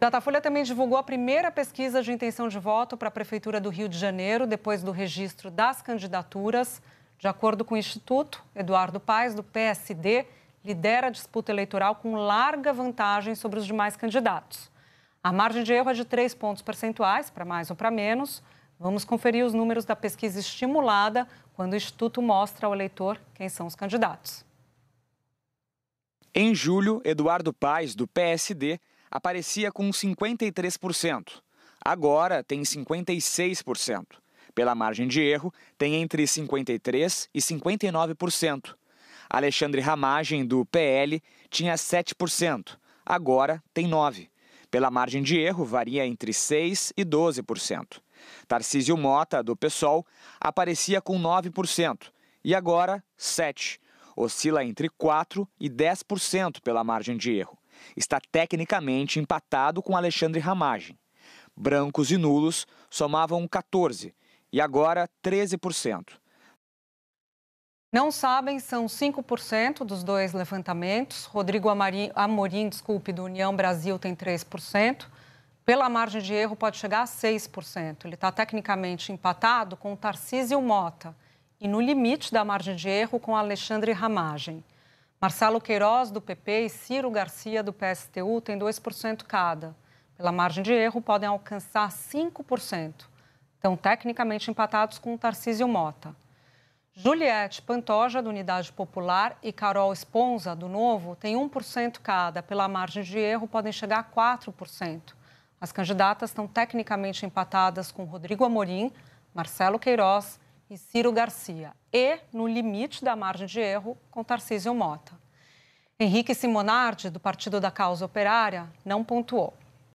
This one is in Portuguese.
Datafolha também divulgou a primeira pesquisa de intenção de voto para a Prefeitura do Rio de Janeiro, depois do registro das candidaturas. De acordo com o Instituto, Eduardo Paes, do PSD, lidera a disputa eleitoral com larga vantagem sobre os demais candidatos. A margem de erro é de 3 pontos percentuais, para mais ou para menos. Vamos conferir os números da pesquisa estimulada, quando o Instituto mostra ao eleitor quem são os candidatos. Em julho, Eduardo Paes, do PSD, aparecia com 53%. Agora tem 56%. Pela margem de erro, tem entre 53% e 59%. Alexandre Ramagem, do PL, tinha 7%. Agora tem 9%. Pela margem de erro, varia entre 6% e 12%. Tarcísio Mota, do PSOL, aparecia com 9% e agora 7%. Oscila entre 4% e 10% pela margem de erro. Está tecnicamente empatado com Alexandre Ramagem. Brancos e nulos somavam 14% e agora 13%. Não sabem, são 5% dos dois levantamentos. Rodrigo Amorim, Amorim, desculpe, do União Brasil tem 3%. Pela margem de erro, pode chegar a 6%. Ele está tecnicamente empatado com o Tarcísio Mota e no limite da margem de erro com Alexandre Ramagem. Marcelo Queiroz, do PP, e Ciro Garcia, do PSTU, têm 2% cada. Pela margem de erro, podem alcançar 5%. Estão tecnicamente empatados com Tarcísio Mota. Juliette Pantoja, do Unidade Popular, e Carol Esponza, do Novo, têm 1% cada. Pela margem de erro, podem chegar a 4%. As candidatas estão tecnicamente empatadas com Rodrigo Amorim, Marcelo Queiroz e Ciro Garcia, e, no limite da margem de erro, com Tarcísio Mota. Henrique Simonardi, do Partido da Causa Operária, não pontuou.